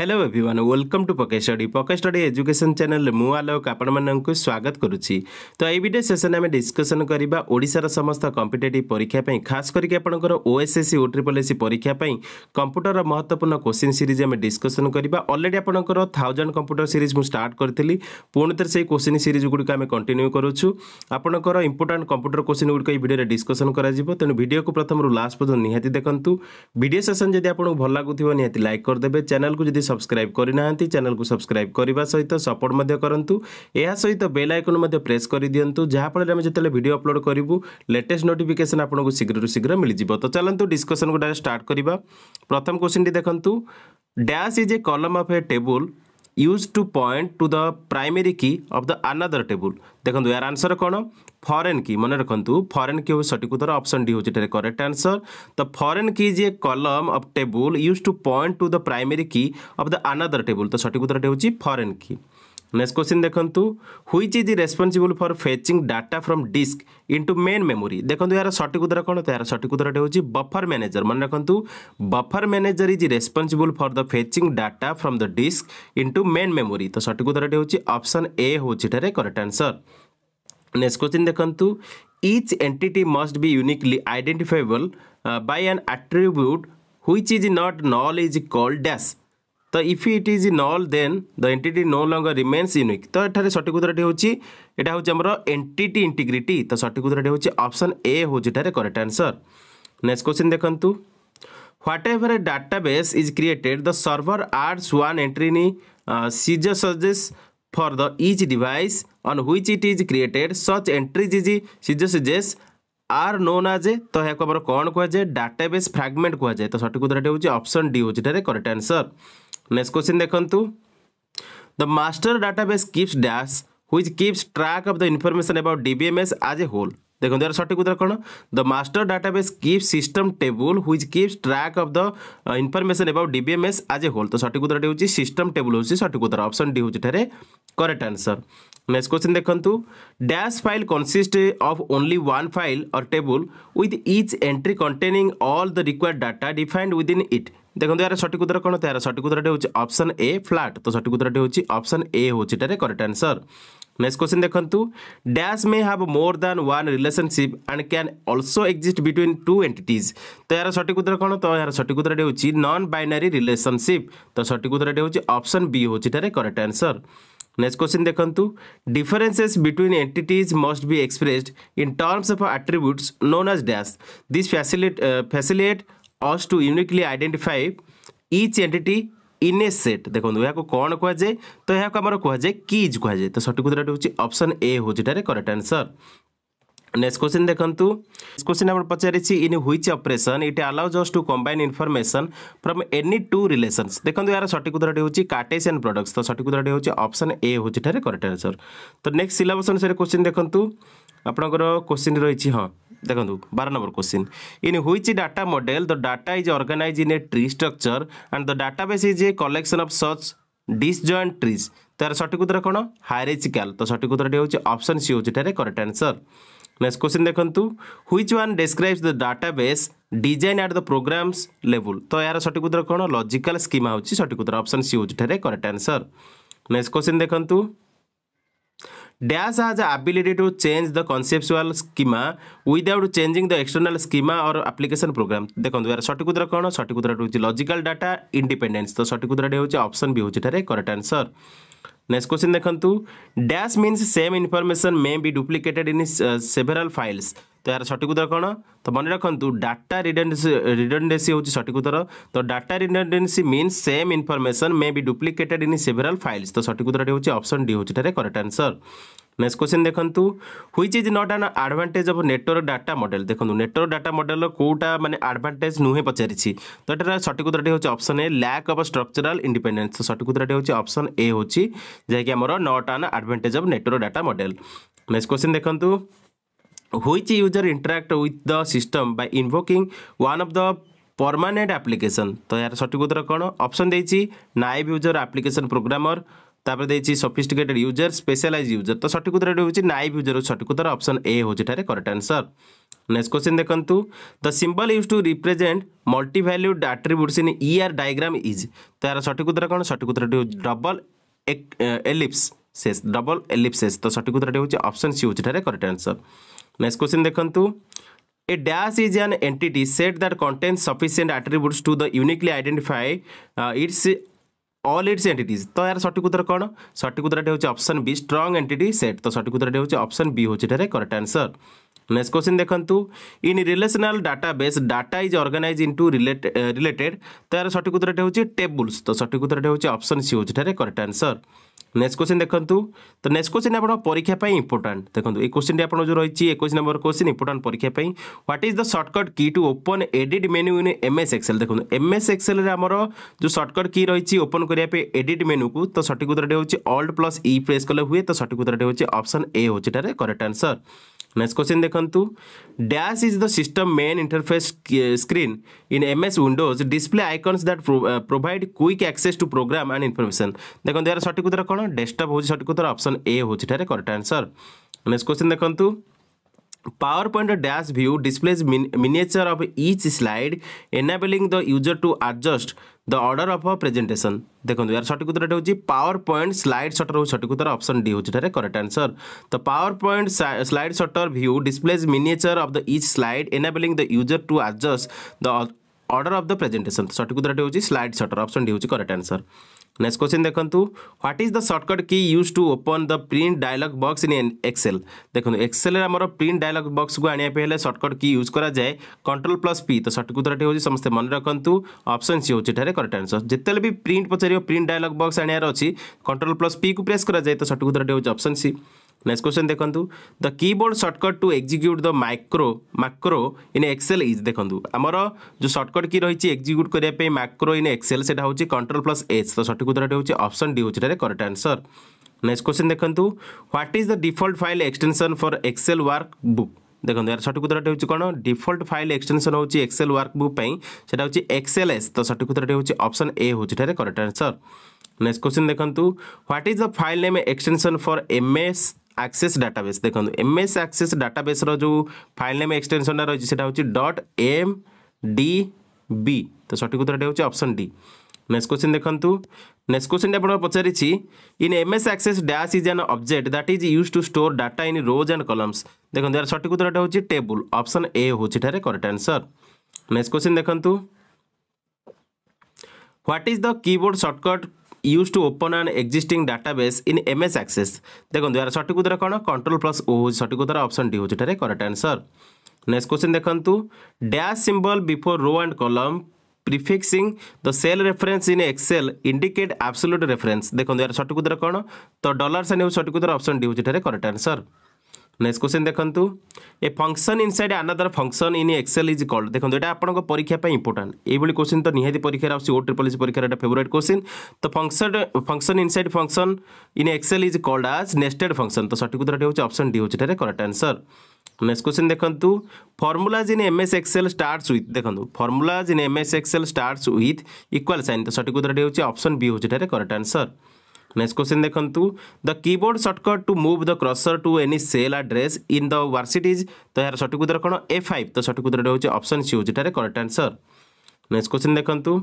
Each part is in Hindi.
Hello everyone welcome to pocket study pocket study education channel মু আলোক আপনার স্বাগত করুছি তো এই ভিডিও সেসন আমি ডিসকসন করা ওড়শার সমস্ত কম্পিটেটিভ পরীক্ষা খাস করি আপনার ওএসএসসি ও ট্রিপল এসি পরীক্ষা কম্পুটর মহত্বপূর্ণ কোশ্চিন সিরিজ আমি ডিসকসন করা অলরেডি আপনার থাউজেন্ড কম্পুটর সিরিজ মু স্টার্ট করি পুঁথরে সেই কোশ্চিন সিরিজ গুড়ি আমি কন্টিনিউ করুছু আপনার ইম্পর্টাট কম্পুটর কোশ্চিন গুড়ি এই ভিডিওরে ডিসকসন করা তেমন ভিডিও প্রথম লাস্ট পর্যন্ত নিহতি দেখুন ভিডিও সেসন যদি আপনার ভাল লাগুথ নিহতি লাইক করে দেবে চ্যানেল যদি ସବସ୍କ୍ରାଇବ୍ କରିନାହାନ୍ତି ଚ୍ୟାନେଲକୁ ସବସ୍କ୍ରାଇବ୍ କରିବା ସହିତ ସପୋର୍ଟ ମଧ୍ୟ କରନ୍ତୁ ଏହା ସହିତ ବେଲ୍ ଆଇକନ୍ ମଧ୍ୟ ପ୍ରେସ୍ କରିଦିଅନ୍ତୁ ଯାହାଫଳରେ ଆମେ ଯେତେବେଳେ ଭିଡ଼ିଓ ଅପଲୋଡ଼ କରିବୁ ଲେଟେଷ୍ଟ ନୋଟିଫିକେସନ୍ ଆପଣଙ୍କୁ ଶୀଘ୍ରରୁ ଶୀଘ୍ର ମିଳିଯିବ ତ ଚାଲନ୍ତୁ ଡିସ୍କସନ୍ ଗୁଡ଼ାକ ଷ୍ଟାର୍ଟ କରିବା ପ୍ରଥମ କ୍ୱେଶ୍ଚିନ୍ଟି ଦେଖନ୍ତୁ dash is a column of a table use to point to the primary key of the another table ଦେଖନ୍ତୁ ଏହାର ଆନ୍ସର କ'ଣ ଫରେନ୍ କି ମନେ ରଖନ୍ତୁ ଫରେନ୍ କି ହେଉଛି ସଠିକ୍ ଉତ୍ତର ଅପସନ୍ ଡି ହେଉଛି ଏଠାରେ କରେକ୍ଟ ଆନ୍ସର ତ foreign key is a column of table use to point to the primary key of the another table ତ ସଠିକ୍ ଉତ୍ତରଟି ହେଉଛି ଫରେନ୍ କି नेक्स्ट क्वेश्चन देखु हुई is responsible for fetching data from disk into main memory देखो यार सठिक उदाहरण कौन तो यार सठिक उदाहरण हूँ बफर मैनेजर मन रखु buffer manager is responsible for the fetching data from the disk into main memory तो सठिक उदाहरण हूँ ऑप्शन ए हूँ करेक्ट आंसर नेक्स्ट क्वेश्चन देखु each entity must be uniquely identifiable uh, an an which is not not is is dash তো if it is null then the entity no longer remains unique তো এখানে সঠিক উত্তরটি হচ্ছে এটা হচ্ছে আমার এন্টিটি ইন্টিগ্রিটি তো সঠিক উত্তরটি হচ্ছে অপশন এ হচ্ছে এটার করেক্ট আনসর নেক্সট কোশ্চিন দেখন্তু whatever a database is created the server adds one entry নি সিজর সজেস for the each device on which it is created such entries is suggests are known as তো এখন আমার কোণ কুযায়ে ডাটাবেস ফ্রাগমেন্ট কুযায়ে তো সঠিক উত্তরটি হচ্ছে অপশন ডি হচ্ছে এটার করেক্ট আনসর নেক্সট কোশ্চিন দেখন্তু the master database keeps dash which keeps track of the information about DBMS as a whole দেখুন এর সঠিক উত্তর কোণ the master database keep system table which keeps track of the information about DBMS as a whole তো সঠিক উত্তরটি হচ্ছে সিস্টম টেবুল হচ্ছে সঠিক উত্তর অপশন ডি হচ্ছে এখানে করেক্ট আনসর নেক্সট কোশ্চিন দেখন্তু dash file consist of only one file or table with each entry containing all the required data defined within it দেখুন এর সঠিক উত্তর কোণ তার সঠিক উত্তরটি হচ্ছে অপশন এ ফ্ল্যাট তো সঠিক উত্তরটি হচ্ছে অপশন এ হচ্ছে এটার করেক্ট আনসর नेक्स्ट क्वेश्चन देखु dash may have more than one relationship and क्या also exist between two entities तो यार सठिक उत्तर कौन तो यार सठिक उत्तर हूँ नन बैनारी रिलेसनशिप तो सठिक उत्तर हूँ ऑप्शन बी हूँ करेक्ट आंसर नेक्स्ट क्वेश्चन देखु differences between entities must be expressed in terms of attributes known as dash this facilitate facilitate us to uniquely identify each entity in a set দেখুন এখন কোণ কুযায়ে তো এখন আমার কুযায়ে কিজ কুযায়ে তো সঠিক উত্তরটি হচ্ছে অপশন এ হচ্ছে এটার করেক্ট আনসর নেক্সট কোশ্চিন দেখন্তু কোশ্চিন আমার পচারিছি in which operation it allow just to combine information from any two relations দেখন্তু এর সঠিক উত্তরটি হচ্ছে কার্টেসিয়ান প্রোডক্টস তো সঠিক উত্তরটি হচ্ছে অপশন এ হচ্ছে এটার করেক্ট আনসর তো নেক্সট সিলেবস অনুসারে কোশ্চিন দেখন্তু ଆପଣଙ୍କର କୋଶ୍ଚିନ୍ ରହିଛି ହଁ ଦେଖନ୍ତୁ ବାର number question in which data model the data is organise in a tree structure and the database is a collection of such disjoint trees ତାର ସଠିକ ଉତ୍ତର କ'ଣ ହାଇରେଜିକାଲ ତ ସଠିକ ଉତ୍ତରଟି ହେଉଛି ଅପସନ୍ ସି ହେଉଛି ଏଠାରେ କରେକ୍ଟ ଆନ୍ସର୍ ନେକ୍ସଟ କୋଶ୍ଚିନ୍ ଦେଖନ୍ତୁ which one describes the database design at the programs ଲେବୁଲ୍ ତ ଏହାର ସଠିକ ଉତ୍ତର କ'ଣ ଲଜିକାଲ ସ୍କିମା ହେଉଛି ସଠିକ ଉତ୍ତର ଅପସନ୍ ସି ହେଉଛି ଏଠାରେ କରେକ୍ଟ ଆନ୍ସର୍ ନେକ୍ସଟ କୋଶ୍ଚିନ୍ ଦେଖନ୍ତୁ Dash has the ability to change the conceptual schema without changing the external schema or application program. দেখন্তু यार সঠিক উত্তর কোন সঠিক উত্তরটা হচ্ছে লজিক্যাল ডাটা ইন্ডিপেন্ডেন্স তো সঠিক উত্তরটা হচ্ছে অপশন বি হচ্ছে এটারে করেক্ট আনসার नेक्स्ट क्वेश्चन देखु dash mean same information may be duplicated in several files तो यार सठिक उत्तर कौन तो मन रखु डाटा रिडेन्सी रिडेन्डेसी हूँ सठिक उत्तर तो data redundancy mean same information may be duplicated in several files तो सठिक उत्तर हूँ अपसन डी हूँ करेक्ट आंसर নেক্সট কোশ্চিন দেখন্তু which is not an advantage of network data model দেখুন নেটওয়ার্ক ডাটা মডেলর কোটা মানে আডভান্টেজ নুহে পচারিছি তো এটার সঠিক উত্তরটি হচ্ছে option A lack of structural independence সঠিক উত্তরটি হচ্ছে অপশন এ হচ্ছে যাকি আমার not an advantage of network data model next question দেখন্তু which user interact with the system by invoking one of the permanent application তো এর সঠিক উত্তর কোণ অপশন দিয়েছি নাইব ইউজর আপ্লিকেসন প্রোগ্রামর তারপরে দিয়েছি সফিস্টিকেটেড ইউজর স্পেশালাইজ ইউজর তো সঠিক উত্তরটি হচ্ছে নাইভ ইউজর সঠিক উত্তর অপশন এ হচ্ছে এটার করেক্ট আনসর নেক্সট কোশ্চিন দেখন্তু the symbol use to represent multi valued attributes in ER diagram is তো এর সঠিক উত্তর কোন সঠিক উত্তরটি হচ্ছে ডবল এলিপস শেষ ডবল এলিপসেস তো সঠিক উত্তরটি হচ্ছে অপশন সি হচ্ছে এটার করেক্ট আনসর নেক্সট কোশ্চিন দেখন্তু A dash is an entity set that contains sufficient attributes to the uniquely identify uh, its all its entities তো এর সঠিক উত্তর কোণ সঠিক উত্তরটি হচ্ছে option B strong entity set তো সঠিক উত্তরটি হচ্ছে অপশন বি হচ্ছে এটার করেক্ট আনসর नेक्स्ट क्वेश्चन देखु in relational database data is organise into related तार सठिक उत्तर हूँ टेबुल्स तो सठिक उत्तर हूँ अप्सन सी हूँ करेक्ट आंसर নেক্সট কোশ্চিন দেখন্তু তো নেক্সট কোশ্চিন আপনার পরীক্ষা পাই ইম্পর্টাট দেখুন এই কোশ্চিনটি আপনার যে রয়েছে একুশ নম্বর কোশ্চিন ইম্পর্টাট পরীক্ষা পাই what is the shortcut key to open edit menu in M S Excel দেখুন এম এস এক্সেলরে আমার যে সর্টকট কি রয়েছে ওপন করা এডিট মেনুকু তো সঠিক উত্তরটি হচ্ছে অল্ট প্লস ই প্রেস কলে হুয়ে তো সঠিক উত্তরটি হচ্ছে অপশন এ হচ্ছে এটার করেক্ট আনসর नेक्स्ट क्वेश्चन देखु dash is the system main interface screen in M S Windows display icons that provide quick access to program and information देखो यार सठिक उत्तर कौन डेस्कटप हो सठिक उत्तर अप्सन ए हूँ ठीक करेक्ट आंसर नेक्स्ट क्वेश्चन देखते PowerPoint dash view displays min miniature of each slide enabling the user to adjust the order of a presentation দেখুন ইয়ার সঠিক উত্তরটা হচ্ছে পাওয়ার পয়েন্ট স্লাইড শটর হচ্ছে সঠিক উত্তর অপশন ডি হচ্ছে এটার করেক্ট আনসর তো PowerPoint slide sorter view displays miniature of the each slide enabling the user to adjust the order of the presentation সঠিক উত্তরটা হচ্ছে স্লাইড শটর অপশন ডি হচ্ছে করেক্ট আনসর नेक्स्ट क्वेश्चन देखु what is the shortcut key use to open the print dialog box in Excel देखो एक्सेल आम प्रिंट डायलग बक्स को आने सर्टकट कि यूज कराए कंट्रोल प्लस पी तो सठिक उत्तर हूँ समस्ते मन रखु अप्सन सी हूँ करेक्ट आंसर जिते भी प्रिंट पचार प्रिंट डायलग बक्स आने कंट्रोल प्लस पी को प्रेस कराए तो सठिक उत्तर हूँ अप्सन सी नेक्स्ट क्वेश्चन देखु the keyboard shortcut to execute the micro macro in Excel is देखो आमर जो सर्टकट की रही है एक्जिक्यूट करने माइक्रो इन एक्सेल से कंट्रोल प्लस एच तो सठिक उत्तर हूँ ऑप्शन डी हूँ करेक्ट आंसर नेक्स्ट क्वेश्चन देखो what is the default file extension for Excel workbook দেখুন यार সঠিক উত্তরটি हूँ कौन डिफल्ट फाइल एक्सटेनसन হচ্ছে एक्सेल ওয়ার্কবুক পাই সেটা হচ্ছে এক্সেল এস তো সঠিক উত্তরটি হচ্ছে অপশন এ হচ্ছে এটার করেক্ট আনসর নেক্সট কোশ্চিন দেখুন what is the file name extension for Access database ଦେଖନ୍ତୁ ଏମ୍ ଏସ୍ ଆକ୍ସେସ୍ ଡାଟାବେସ୍ର ଯେଉଁ ଫାଇଲ୍ ନେମ୍ ଏକ୍ସଟେନ୍ସନ୍ଟା ରହିଛି ସେଇଟା ହେଉଛି ଡଟ୍ ଏମ୍ ଡି ବି ତ ସଠିକ୍ ଉତ୍ତରଟି ହେଉଛି ଅପସନ୍ ଡି ନେକ୍ସଟ କ୍ୱେଶ୍ଚିନ୍ ଦେଖନ୍ତୁ ନେକ୍ସଟ କ୍ୱେଶ୍ଚିନ୍ ଆପଣଙ୍କୁ ପଚାରିଛି in M S Access dash is an object that is use to store data in rows and columns ଦେଖନ୍ତୁ ଏହାର ସଠିକ୍ ଉତ୍ତରଟା ହେଉଛି ଟେବୁଲ୍ ଅପସନ୍ ଏ ହେଉଛି ଏଠାରେ କରେକ୍ଟ ଆନ୍ସର୍ ନେକ୍ସଟ କ୍ୱେଶ୍ଚିନ୍ ଦେଖନ୍ତୁ what is the keyboard shortcut used to open an existing database in MS Access. দেখুন এর সঠিক উত্তর কোণ কন্ট্রোল প্লস ও হচ্ছে সঠিক উত্তর অপশন ডি হচ্ছে এটার করেক্ট আনসর নেক্সট কোশ্চিন দেখন্তু dash symbol before row and column prefixing the cell reference in Excel indicate absolute reference দেখুন এর সঠিক উত্তর কোণ তো ডলার সাইন হচ্ছে সঠিক উত্তর অপশন ডি হচ্ছে এটার করেক্ট আনসর नेक्स्ट क्वेश्चन देखु a function inside another function in Excel is called देखो ये आपको परीक्षा इंपोर्टां ये क्वेश्चन तो निहती परीक्षा आस ओ ट्रिपल परीक्षार एक फेवरेट क्वेश्चन तो function function inside function in Excel is called as nested function तो सठिक उत्तर हूँ ऑप्शन डी हूँ करेक्ट आंसर नेक्स्ट क्वेश्चन देखु formulas in M S Excel start with देखो formulas in M S Excel start with equal sign तो सठिक उत्तर हूँ अप्सन बी हूँ करेक्ट आंसर नेक्स्ट क्वेश्चन देखु the keyboard shortcut to move the cursor to any cell address in the varsity is तो यार सठिक उत्तर कौन ए फाइव तो सठिक उत्तर हूँ अपसन सी होटार करेक्ट आंसर नेक्स्ट क्वेश्चन देखु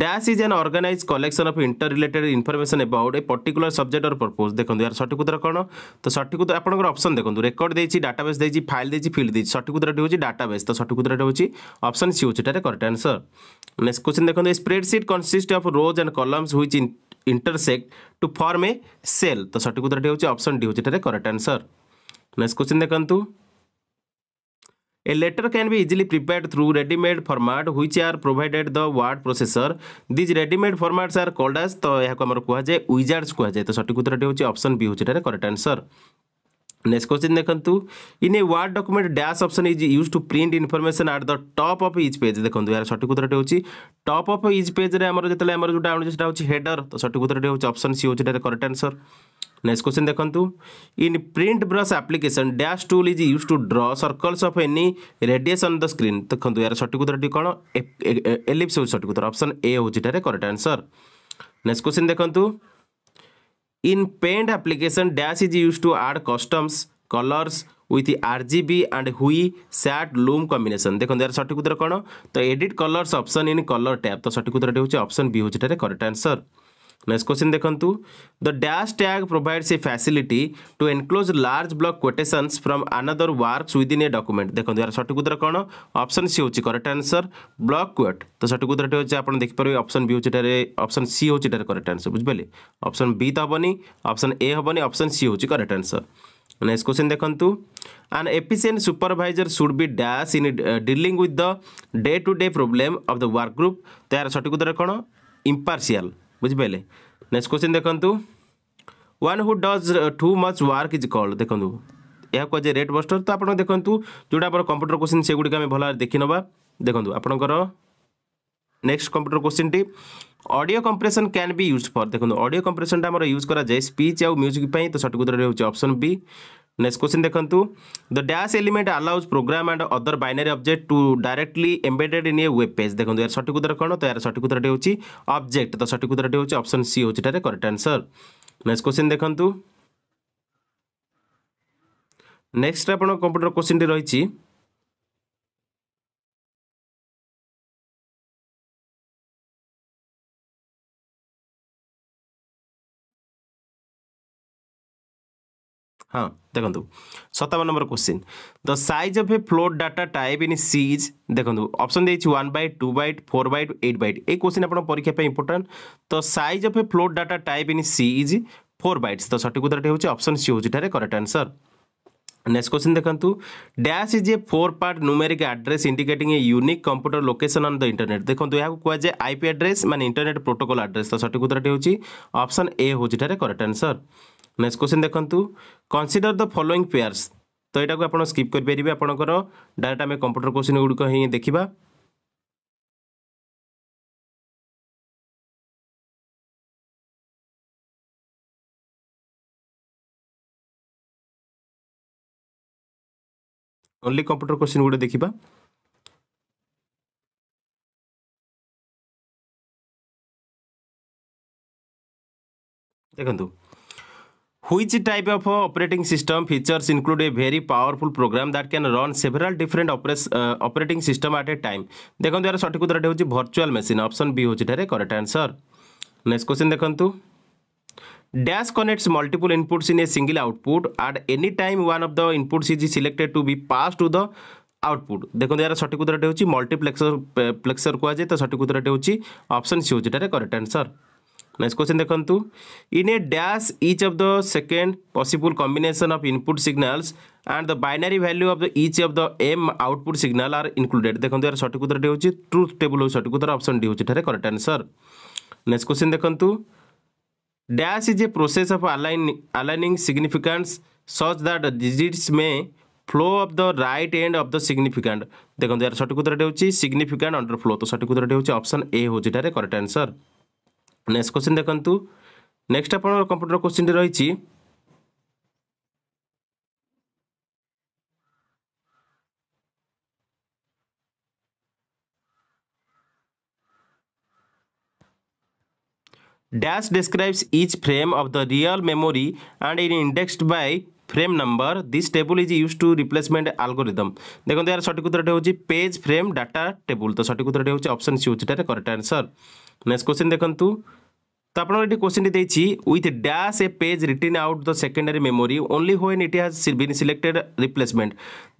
dash is an organised collection of interrelated information about a particular subject or purpose देखो यार सठिक उत्तर कौन तो सठिक उत्तर आपंकर अपसन देखो रेकर्ड देखिए डाटाबेस देखिए फाइल देखिए फिल्ड देखिए सठिक उत्तर हूँ डाटाबेस तो सठिक उत्तर हूँ अप्सन सी होटार करेक्ट आंसर नेक्स्ट क्वेश्चन देखो spreadsheet consist of rows and columns which intersect to form a cell तो सठिक उत्तर हूँ अप्सन डी हूँ करेक्ट आंसर नेक्स्ट क्वेश्चन देखु a letter can be easily prepare through readymade format which are provided the word processor these readymade formats are called as तो यह कहुए उइजार्ड्स कहुए तो सठिक उत्तर हूँ अप्सन बी हूँ करेक्ट आंसर नेक्स्ट क्वेश्चन देखु in a word document dash option is use to print information at the top of each page देखो यार सठिक उत्तर हूँ टप अफ इज पेज्रे आम जिते आम जो हूँ हेडर तो सठिक उत्तर हूँ अप्सन सी हूँ करेक्ट आंसर नेक्स्ट क्वेश्चन देखु in paint brush application dash tool is use to draw circles of any radius on the screen देखो यार सठिक उत्तर कौन एलिप्स हो सठिक उत्तर अप्सन ए हूँ करेक्ट आंसर नेक्स्ट क्वेश्चन देखु In paint application, dash is used to add customs, colors with RGB and hui, sat, loom combination. देखो यार सठिक उत्तर कौन तो edit colors option in color tab. तो सठिक उत्तर हूँ ऑप्शन बी हूँ करेक्ट आंसर नेक्स्ट क्वेश्चन देखु the dash tag provides a facility to enclose large block quotations from another works within a document देखो यार सठिक उत्तर कौन ऑप्शन सी होची करेक्ट आंसर ब्लक क्वेट तो सठिक उत्तर होची आपण देखि परबे बी होची ऑप्शन सी होची करेक्ट आंसर बुझे ऑप्शन बी तो हेनी अप्सन ए हेनी ऑप्शन सी होची करेक्ट आंसर नेक्स्ट क्वेश्चन देखु an efficient supervisor should be dash in uh, dealing with the day to day problem of the work group तो यार सठिक उत्तर कौन impartial বুঝিপারে নেক্সট কোশ্চিন দেখন্তু one who does too much work is called দেখন্তু ଏହା କୁହାଯାଏ ରେଟ୍ ବଷ୍ଟର ତ ଆପଣ ଦେଖନ୍ତୁ ଯେଉଁଟା ଆମର କମ୍ପ୍ୟୁଟର କୋଶ୍ଚିନ୍ ସେଗୁଡ଼ିକ ଆମେ ଭଲ ଦେଖିନେବା ଦେଖନ୍ତୁ ଆପଣଙ୍କର ନେକ୍ସଟ କମ୍ପ୍ୟୁଟର କୋଶ୍ଚିନ୍ଟି audio compression can be use for ଦେଖନ୍ତୁ ଅଡ଼ିଓ କମ୍ପ୍ରେସନ୍ଟା ଆମର ୟୁଜ୍ କରାଯାଏ ସ୍ପିଚ୍ ଆଉ ମ୍ୟୁଜିକ୍ ପାଇଁ ତ ସଠିକ୍ ଉତ୍ତର ହେଉଛି ଅପସନ୍ ବି নেক্সট কোশ্চিন দেখন্তু the dash element allows program and other binary object to directly embedded in a web page দেখুন এর সঠিক উত্তর কোণ তো এর সঠিক উত্তরটি হচ্ছে অবজেক্ট তো সঠিক উত্তরটি হচ্ছে অপশন সি হচ্ছে এটার করেক্ট আনসর নেক্সট কোশ্চিন দেখন্তু নেক্সট আপনার কম্পুটর কোশ্চিনটি রয়েছে हाँ देखो सतावन number question the size of a float data type in C is देखो अप्सन देखिए one byte two byte four byte eight byte ये क्वेश्चन आप परीक्षा इंपोर्टां तो size of a float data type in C is four bytes तो सठिक उत्तर हूँ अप्सन सी हूँ करेक्ट आंसर नेक्स्ट क्वेश्चन देखो dash is A four part numeric address indicating a unique computer location on the internet देखो यहाँ कहुए आईपी आड्रेस मैंने इंटरनेट प्रोटोकल आड्रेस तो सठिक उत्तर हूँ अप्सन ए हूँ करेक्ट आंसर ନେକ୍ସଟ କ୍ୱେଶ୍ଚିନ୍ ଦେଖନ୍ତୁ କନସିଡର ଦ ଫଲୋଇଂ ପେୟାର୍ସ ତ ଏଇଟାକୁ ଆପଣ ସ୍କିପ୍ କରିପାରିବେ ଆପଣଙ୍କର ଡାଇରେକ୍ଟ ଆମେ କମ୍ପ୍ୟୁଟର କ୍ୱେଶ୍ଚିନ୍ ଗୁଡ଼ିକ ହିଁ ଦେଖିବା ଓନ୍ଲି କମ୍ପ୍ୟୁଟର କ୍ୱେଶ୍ଚିନ୍ ଗୁଡ଼େ ଦେଖିବା ଦେଖନ୍ତୁ Which type of operating system features include a very powerful program that can run several different operating system at a time? देखो यार सठिक उत्तर हूँ भर्चुआल मेसीन अप्सन बी हूँ करेक्ट आंसर नेक्स्ट क्वेश्चन देखूँ dash connects multiple inputs in a single output at any time one of the inputs is selected to be passed to the output देखते यार सठिक उत्तर हूँ मल्टीप्लेक्सर प्लेक्सर कहुए तो सठिक उत्तर हूँ अप्सन सी हूँ करेक्ट आंसर नेक्स्ट क्वेश्चन देखु in a dash each of the second possible combination of input signals and the binary value of the each of the M output signal are included देखो यार सठिक उत्तर हो ट्रुथ टेबुल सठिक उत्तर अप्सन डी हूँ करेक्ट आंसर नेक्स्ट क्वेश्चन देखु dash is a process of align aligning significance such that digits may flow of the right end of the significant देखो यार सठिक उत्तर हूँ सिग्निफिकांट अंडर फ्लो तो सठिक उत्तर हूँ अप्सन ए हूँ करेक्ट आंसर নেক্সট কোশ্চিন দেখন্তু নেক্সট আপনার কম্পুটর কোশ্চিনটি রয়েছে dash describes each frame of the real memory and is indexed by frame number this table is used to replacement algorithm দেখুন এর সঠিক উত্তরটি হচ্ছে পেজ ফ্রেম ডাটা টেবুল তো সঠিক উত্তরটি হচ্ছে অপশন সি হচ্ছে এটার করেক্ট আনসার নেক্সট কোশ্চিন দেখন্তু তো আপনার এটি কোশ্চিনটি দিয়েছি with dash a page written out the secondary memory only when it has been selected replacement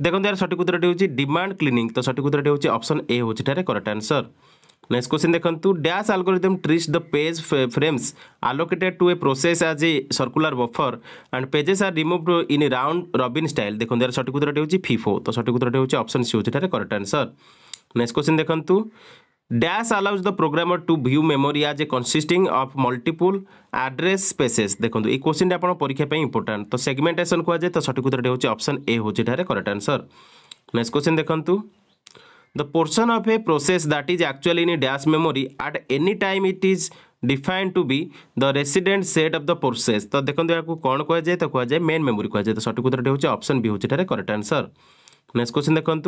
দেখুন এর সঠিক উত্তরটি হচ্ছে ডিমান্ড ক্লিনিং তো সঠিক উত্তরটি হচ্ছে অপশন এ হচ্ছে এটার করেক্ট আনসর নেক্সট কোশ্চিন দেখুন dash algorithm treats the page frames allocated to a process as a circular buffer and pages are remove in round robin style দেখুন এর সঠিক উত্তরটি হচ্ছে ফিফো তো সঠিক উত্তরটি হচ্ছে অপশন সি হচ্ছে এটার করেক্ট আনসর নেক্সট কোশ্চিন দেখুন Dash allows the programmer to view memory as a consisting of multiple address spaces দেখুন এই কোশ্চিনটা আপনার পরীক্ষা পাই ইম্পর্টাট তো সেগমেন্টেসন কুযায় তো সঠিক উত্তরটি হচ্ছে অপশন এ হচ্ছে এটার করেক্ট আনসর নেক্সট কোশ্চিন দেখুন The portion of a process that is actually in a dash memory at any time it is defined to be the resident set of the process তো দেখুন ইয়াকু কোন কোয়া যায় তো কোয়া যায় মেন মেমোরি কোয়া যায় তো সঠিক উত্তরটি হচ্ছে অপশন বি হচ্ছে এটার করেক্ট আনসর নেক্সট কোশ্চিন দেখুন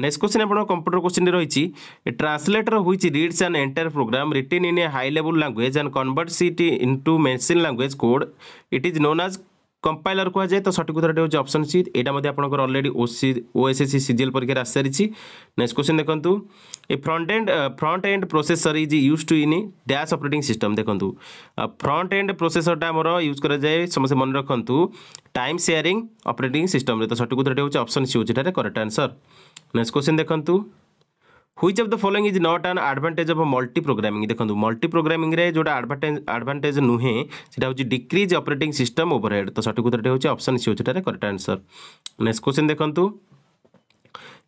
नेक्स्ट क्वेश्चन आपको कंप्यूटर क्वेश्चन रही translator which reads and entire program written in a high level language and converts it into machine language code it is known as compiler কুযায় তো সঠিক উত্তরটি হচ্ছে অপশন সি এটা মধ্যে আপনার অলরেডি ওসি ওএসএসসি সিজিএল পরীক্ষার আসিসারিছি নেক্সট কোশ্চেন দেখুন a front end front end processor is use to in dash operating system দেখুন ফ্রন্ট এন্ড প্রোসেসরটা আমার ইউজ করা যায় সমস্ত মনে রাখতু টাইম সেয়ারিং অপরেটিং সিস্টমে তো সঠিক উত্তরটি হচ্ছে অপশন সি হচ্ছে এটার করেক্ট আনসর नेक्स्ट क्वेश्चन देखु which of the following is not an advantage of multiprogramming देखो मल्टी प्रोग्रामिंग में जो आडभांटेज आडभांटेज नुहे हूँ डिक्रीज अपरेटिंग सिस्टम ओवरहेड तो सठिक उत्तर होती सी होता है कैक्ट आंसर नेक्स्ट क्वेश्चन देखूँ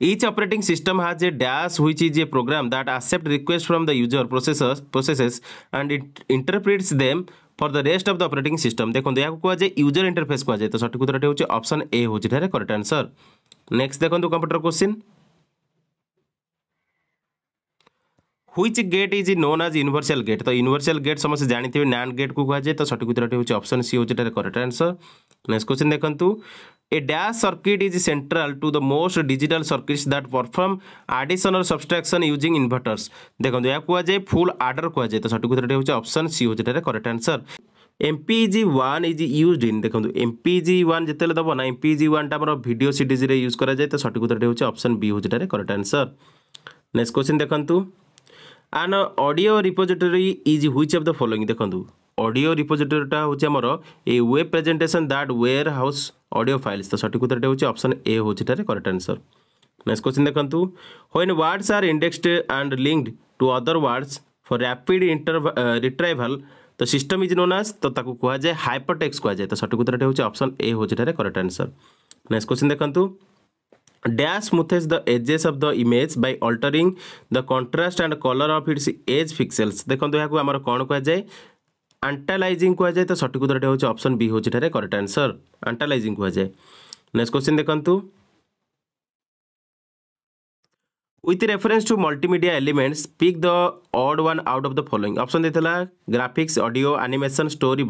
Each operating system has a dash which is a program that accepts requests from the user processors, processes and it interprets them for the rest for the rest of the operating system দেখুন এখন কুয়াযায় ইউজর ইন্টারফেস কুয়াযায় তো সঠিক উত্তরটি হচ্ছে অপশন এ হচ্ছে এটার করেক্ট আনসর নেক্সট দেখুন computer question. Which gate is known as universal gate তো ইউনিভার্সাল গেট সমস্ত জাঁথিবে ন্যান্ড গেট কু কুহযায় তো সঠিক উত্তরটি হচ্ছে অপশন সি হচ্ছে এটার করেক্ট আনসর নেক্সট কোশ্চেন দেখন্তু A dash circuit is central to the most digital circuits that perform additional subtraction using inverters. देखो यह कहुए फुल आर्डर कहुए तो सठिक उत्तर हूँ अप्सन सी हूँ correct answer MPEG one is use in देखो एम पिजि वन जिते दब ना MPEG one time video series use कराए तो सठिक उत्तर हूँ अप्सन बी हूँ करेक्ट आंसर नेक्स्ट क्वेश्चन देखूँ and audio repository is which of the following ଦେଖନ୍ତୁ ଅଡ଼ିଓ ରିପୋଜିଟୋରୀଟା ହେଉଛି ଆମର ଏଇ web presentation that warehouse audio files ତ ସଠିକ୍ ଉତ୍ତରଟା ହେଉଛି ଅପସନ୍ ଏ ହେଉଛି ଏଠାରେ କରେକ୍ଟ ଆନ୍ସର୍ ନେକ୍ସଟ କ୍ୱେଶ୍ଚିନ୍ ଦେଖନ୍ତୁ when words are indexed and linked to other words for rapid inter retrieval ତ ସିଷ୍ଟମ୍ ଇଜ୍ ନୋନ୍ ଆସ୍ ତ ତାକୁ କୁହାଯାଏ ହାଇପରଟେକ୍ସ କୁହାଯାଏ ତ ସଠିକ୍ ଉତ୍ତରଟା ହେଉଛି ଅପସନ୍ ଏ ହେଉଛି ଏଠାରେ କରେକ୍ଟ ଆନ୍ସର୍ ନେକ୍ସଟ କ୍ୱେଶ୍ଚିନ୍ ଦେଖନ୍ତୁ Dash smoothes the edges of the image by altering the contrast and color of its edge pixels. देखो यहाँ को हमारा कौन को जाए आंटालाइजिंग को जाए तो सठिक उत्तर हूँ अपसन बी हूँ करेक्ट आंसर आंटालाइजिंग को जाए नेक्स्ट क्वेश्चन देखूँ with reference to multimedia elements pick the odd one out of the following option ଦେଇଥିଲା graphics audio animation story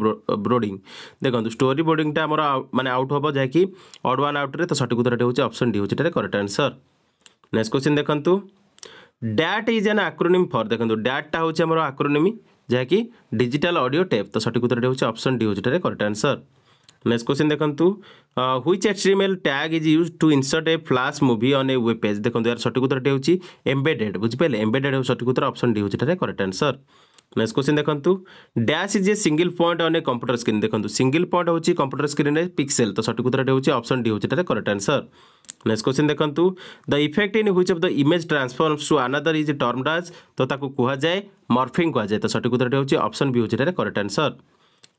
broading ଦେଖନ୍ତୁ story broading ଟା ଆମର ମାନେ out ହବ ଯାହାକି odd one out ରେ ତ ସଠିକ ଉତ୍ତରଟି ହେଉଛି option D ହେଉଛି ଏଟାରେ correct answer next question ଦେଖନ୍ତୁ DAT is an acronym for ଦେଖନ୍ତୁ DAT ଟା ହେଉଛି ଆମର acronym ଯାହାକି digital audio tape ତ ସଠିକ ଉତ୍ତରଟି ହେଉଛି option D ହେଉଛି ଏଟାରେ correct answer नेक्स्ट क्वेश्चन देखु which HTML tag is use to insert a flash movie on a web page देखो यार सठिक उत्तर हूँ एम्बेडेड बुझिपारे एम्बेडेड सठिक उत्तर अपसन डी हूँ करेक्ट आंसर नेक्स्ट क्वेश्चन देखते dash is a single point on a computer screen देखते सिंगल पॉइंट होती कंप्यूटर स्क्रीन में पिक्सेल तो सठिक उत्तर है अप्सन डी हूँ करेक्ट आंसर नेक्स्ट क्वेश्चन देखु the effect in which of the image transforms to another is termed as तो कहुए मर्फिंग कहुए तो सठिक उत्तर हूँ अपसन बी हूँ करेक्ट आंसर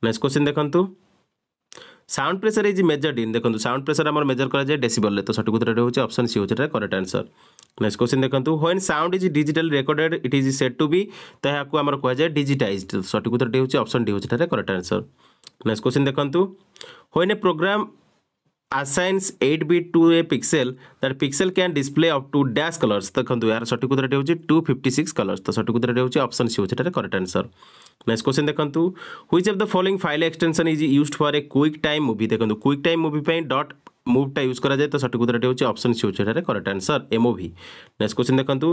नेक्स्ट क्वेश्चन देखते sound pressure is measured in দেখুন সাউন্ড প্রেসার আমার মেজর করা যায় ডেসিবলরে তো সঠিক উত্তরটা হচ্ছে অপশন সি হচ্ছে করেক্ট আনসর নেক্সট কোশ্চিন দেখুন when sound is digital recorded it is set to be তাহাকে আমার কুহযায় ডিজিটাইজড সঠিক উত্তরটি হচ্ছে অপশন ডি হচ্ছে করেক্ট আনসর নেক্সট কোশ্চিন দেখুন when a program assigns 8 bit to a pixel that pixel can display up to dash colors দেখুন ইয়ার সঠিক উত্তরটি হচ্ছে 256 colors তো সঠিক উত্তরটি হচ্ছে অপশন সি হচ্ছে এটা করেক্ট আনসার नेक्स्ट क्वेश्चन देखो which of the following file extension is use for a QuickTime movie देखो क्विक टाइम मुवी डट मुभटा यूज कराए तो सठिक उत्तर हूँ अपसन सी हूँ correct answer a movie next question देखते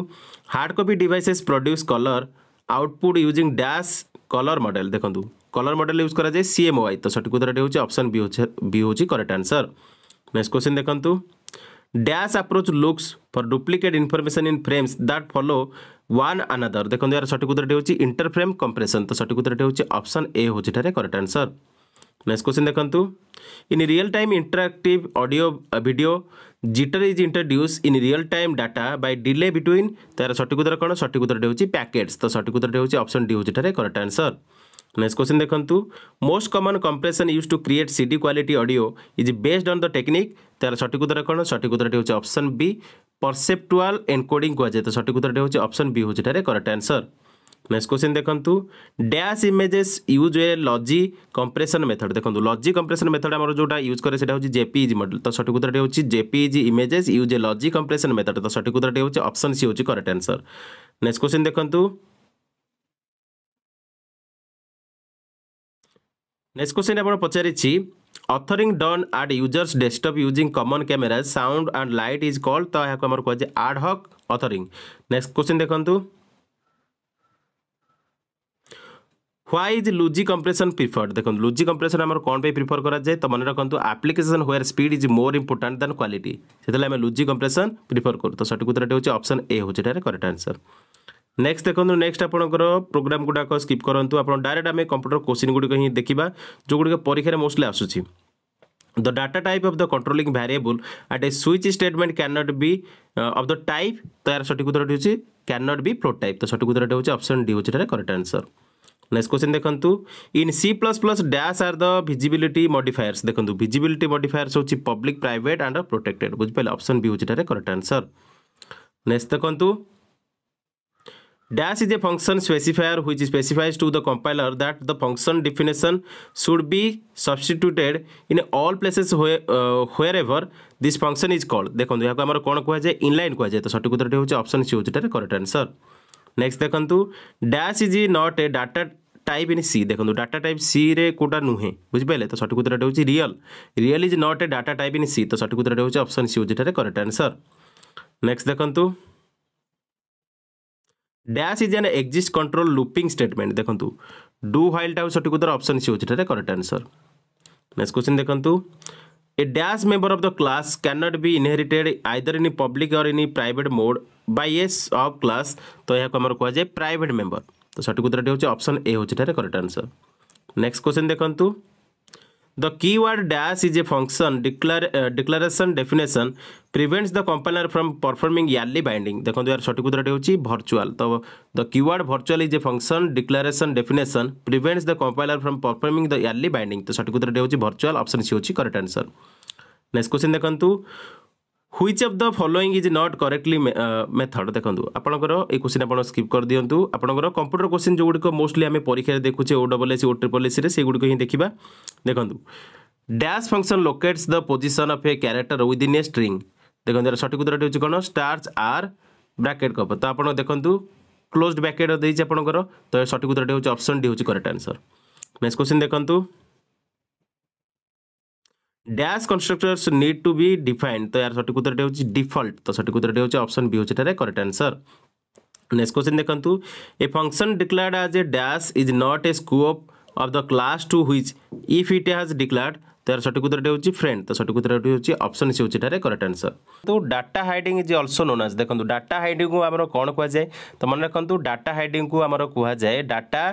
hard copy devices produce colour output using dash colour model देखो कलर मडेल यूज कराए सीएमओआई तो सठिक उत्तर हूँ अपसन बी हूँ करेक्ट आंसर नेक्स्ट क्वेश्चन देखते dash approach looks for duplicate information in frames that follow one another देखो यार सठिक उत्तर हो इंटरफ्रेम कंप्रेसन तो सठिक उत्तर हो अपसन ए होटे करेक्ट आंसर नेक्स्ट क्वेश्चन देखो in real time interactive audio video jitter is introduce in real time data by delay between तरह सठिक उत्तर कौन सठिक उत्तर हो पैकेट्स तो सठिक उत्तर हो अपसन डी होटे करेक्ट आंसर नेक्स्ट क्वेश्चन देखो most common compression use to create C D quality audio is based on the technique तरह सठिक उत्तर कौन सठिक उत्तर हूँ अप्सन बी परसेप्टुआल एनकोडिंग कह जाए तो सठिक उत्तर हूँ अप्सन बी हूँ करेक्ट आंसर नेक्स्ट क्वेश्चन देखो dash images use a lossy compression method देखो लजी कंप्रेसन मेथड आम जो यूज कैसे जेपीज मडल तो सठिक उत्तर हूँ JPEG images use a lossy compression method तो सठिक उत्तर हूँ अप्सन सी हूँ करेक्ट आंसर नेक्स्ट क्वेश्चन देखते ନେକ୍ସଟ କ୍ୱେଶ୍ଚିନ୍ ଆପଣ ପଚାରିଛି authoring done at users desktop using common camera sound and light is called ତ ଏହାକୁ ଆମର କୁହାଯାଏ ad hoc authoring next question ଦେଖନ୍ତୁ why is lossy compression preferred দেখুন লুজি কম্প্রেসন আমার কোণ পাই প্রিফর করা যায় তো মনে রাখতু application where speed is more important than quality সেতলে আমি লুজি কম্প্রেসন প্রিফর করু তো সঠিক উত্তরটি হচ্ছে অপশন এ হচ্ছে এটার করেক্ট আনসর নেক্সট দেখুন নেক্সট আপনার প্রোগ্রাম গুড়াক স্কিপ করতু আপনার ডাইরেক্ট আমি কম্পুটর কোশ্চিন গুড়ি হি দেখা যেগুড়ি পরীক্ষার মোস্টলি আসুচি The data type of the controlling variable at a switch statement cannot be uh, of the type তার সঠিক উত্তরটি হচ্ছে cannot be float type তো সঠিক উত্তরটি হচ্ছে অপশন ডি হচ্ছে এটার কারেক্ট আনসার নেক্সট কোশ্চেন দেখন্তু in C plus plus dash are the visibility modifiers দেখন্তু ভিজিবিলিটি মডিফায়ার্স হচ্ছে পব্লিক প্রাইভেট আন্ড প্রোটেক্টেড বুঝিপারে অপশন বি হচ্ছে এটার কারেক্ট আনসার নেক্সট দেখন্তু Dash is a function specifier which specifies to the compiler that the function definition should be substituted in all places where, uh, wherever this function is called. देखो यहाँ को हमारा कौन कुहा जाए inline कुहा जाए तो सठिक उत्तर होचे option सी होचे टेरे correct answer. Next देखो dash is not a data type in C देखो डाटा टाइप सी रे कोटा नुहे बुझे तो सठिक उत्तर हूँ real real is not a data type in C तो सठिक उत्तर हूँ अप्सन सी हूँ करेक्ट आंसर नेक्स्ट देखो dash is an exit control looping statement দেখুন ডু হোয়াইলটা সঠিক উত্তর অপশন সি হচ্ছে এটার করেক্ট আনসর নেক্সট কোশ্চিন দেখুন A dash member of the class cannot be inherited either in public or in private mode by a of class तो यह आम कहुए प्राइट मेम्बर तो सठिक उत्तर हूँ अप्सन ए हूँ करेक्ट आंसर नेक्स्ट क्वेश्चन देखूँ The keyword dash is a function declare, uh, declaration definition prevents the compiler from performing yearly binding. देखो यार सठिक उत्तर हूँ virtual. तो the keyword virtual is a function declaration definition prevents the compiler from performing the yearly binding. तो सठिक उत्तर हूँ virtual option सी होची correct answer. नेक्स्ट क्वेश्चन देखो which of the following is not correctly method ଦେଖନ୍ତୁ ଆପଣଙ୍କର ଏଇ କୋଶ୍ଚିନ୍ ଆପଣ ସ୍କିପ୍ କରିଦିଅନ୍ତୁ ଆପଣଙ୍କର କମ୍ପ୍ୟୁଟର କୋଶ୍ଚିନ୍ ଯେଉଁଗୁଡ଼ିକ ମୋଷ୍ଟଲି ଆମେ ପରୀକ୍ଷାରେ ଦେଖୁଛେ O double S O triple ଏସ୍ରେ ସେଗୁଡ଼ିକ ହିଁ ଦେଖିବା ଦେଖନ୍ତୁ dash function locates the position of a character within a string ଦେଖନ୍ତୁ ଏହାର ସଠିକ ଉତ୍ତରଟି ହେଉଛି କ'ଣ ଷ୍ଟାର୍ସ ଆର୍ ବ୍ରାକେଟ୍ କପ୍ ତ ଆପଣ ଦେଖନ୍ତୁ କ୍ଲୋଜ୍ ବ୍ରାକେଟ୍ ଦେଇଛି ଆପଣଙ୍କର ତ ସଠିକ ଉତ୍ତରଟି ହେଉଛି ଅପସନ୍ ଡି ହେଉଛି କରେକ୍ଟ ଆନ୍ସର୍ ନେକ୍ସଟ କୋଶ୍ଚିନ୍ ଦେଖନ୍ତୁ dash constructors need to be defined তো এর সঠিক উত্তরটি হচ্ছে ডিফল্ট তো সঠিক উত্তরটি হচ্ছে অপশন বি হচ্ছে এটার করেক্ট আনসর নেক্সট কোশ্চেন দেখন্তু a function declared as a dash is not a scope of the class to which if it has declared তার সঠিক উত্তরটি হচ্ছে ফ্রেন্ড তো সঠিক উত্তরটি হচ্ছে অপশন সি হচ্ছে এটার করেক্ট আনসর তো data hiding is also known as দেখুন ডাটা হাইডিং আমার কোণ কুহযায় তো মনে রাখতু ডাটা হাইডিং আমার কুহযায় ডাটা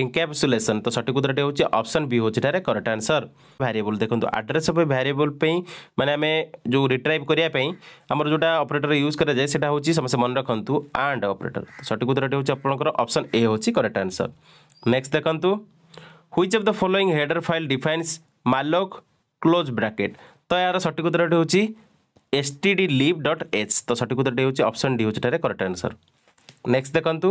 ইনক্যাপসুলেসন তো সঠিক উত্তরটি হচ্ছে অপশন বি হচ্ছে এটার করেক্ট আনসর ভ্যারিয়েবল দেখুন আড্রেস অফ ভ্যারিয়েবল মানে আমি যে রিট্রাইভ করা আমার যেটা অপরেটর ইউজ করা যায় সেটা হচ্ছে সমস্ত মনে রাখতু আন্ড অপরেটর সঠিক উত্তরটি হচ্ছে আপনার অপশন এ হচ্ছে করেক্ট আনসর নেক্সট দেখুন which of the following header file defines malloc close bracket ତ ଏହାର ସଠିକ ଉତ୍ତରଟି ହେଉଛି S T D lib dot H ତ ସଠିକ ଉତ୍ତରଟି ହେଉଛି ଅପସନ୍ ଡି ହେଉଛି ଏଠାରେ କରେକ୍ଟ ଆନ୍ସର୍ ନେକ୍ସଟ ଦେଖନ୍ତୁ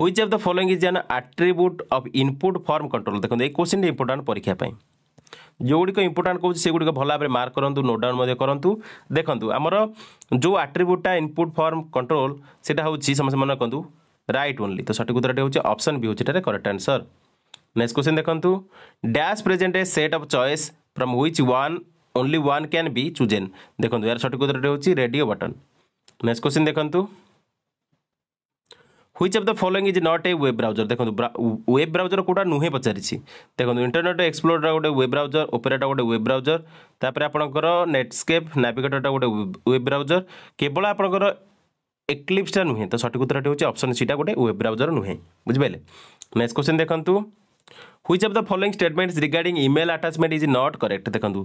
which of the following is an attribute of input form control ଦେଖନ୍ତୁ ଏଇ କୋଶ୍ଚିନ୍ଟି ଇମ୍ପୋର୍ଟାଣ୍ଟ ପରୀକ୍ଷା ପାଇଁ ଯେଉଁଗୁଡ଼ିକ ଇମ୍ପୋର୍ଟାଣ୍ଟ କହୁଛି ସେଗୁଡ଼ିକ ଭଲ ଭାବରେ ମାର୍କ କରନ୍ତୁ ନୋଟ୍ ଡାଉନ୍ ମଧ୍ୟ କରନ୍ତୁ ଦେଖନ୍ତୁ ଆମର ଯେଉଁ ଆଟ୍ରିବ୍ୟୁଟ୍ଟା ଇନପୁଟ୍ ଫର୍ମ କଣ୍ଟ୍ରୋଲ ସେଇଟା ହେଉଛି ସମସ୍ତେ ମନେ ରଖନ୍ତୁ ରାଇଟ୍ ଓନ୍ଲି ତ ସଠିକ ଉତ୍ତରଟି ହେଉଛି ଅପସନ୍ ବି ହେଉଛି ଏଠାରେ କରେକ୍ଟ ଆନ୍ସର୍ नेक्स्ट क्वेश्चन देखु dash present a set of choice from which one only one can be chosen देखो यार सठिक उत्तर हूँ रेडियो बटन नेक्स्ट क्वेश्चन देखु which of the following is not a web browser देखो वेब ब्राउजर कौटा नुहे पचारि देखो इंटरनेट एक्सप्लोर गोटे वेब ब्राउजर ओपेराटा गोटे वेब ब्राउजर तापर आपंकर नेटस्केप नाविगेटरटा गोटे वेब ब्राउजर केवल आपंकर एक्लिप्सटा नुहे तो सठिक उत्तर हूँ सीटा गोटे वेब ब्राउजर नुहे बुझे नेक्स्ट क्वेश्चन देखूँ which of the following statement regarding email attachment is not correct ଦେଖନ୍ତୁ